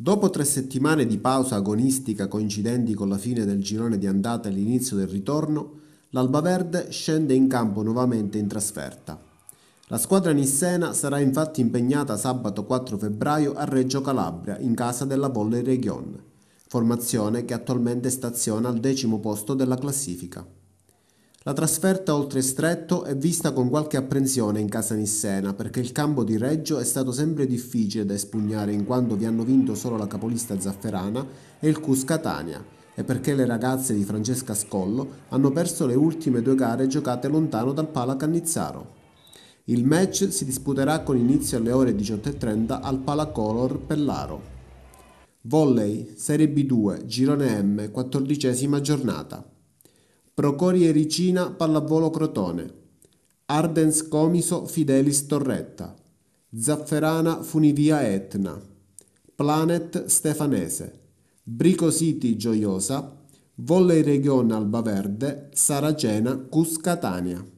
Dopo tre settimane di pausa agonistica coincidenti con la fine del girone di andata e l'inizio del ritorno, l'Albaverde scende in campo nuovamente in trasferta. La squadra nissena sarà infatti impegnata sabato 4 febbraio a Reggio Calabria in casa della Volley Region, formazione che attualmente staziona al decimo posto della classifica. La trasferta oltre Stretto è vista con qualche apprensione in casa nissena perché il campo di Reggio è stato sempre difficile da espugnare in quanto vi hanno vinto solo la capolista Zafferana e il Cus Catania e perché le ragazze di Francesca Scollo hanno perso le ultime due gare giocate lontano dal Pala Cannizzaro. Il match si disputerà con inizio alle ore 18.30 al Pala Color Pellaro. Volley, Serie B2, Girone M, quattordicesima giornata. Procorie Ericina Pallavolo Crotone, Ardens Comiso Fidelis Torretta, Zafferana Funivia Etna, Planet Stefanese, Brico City Gioiosa, Volley Region Albaverde, Saracena Cuscatania.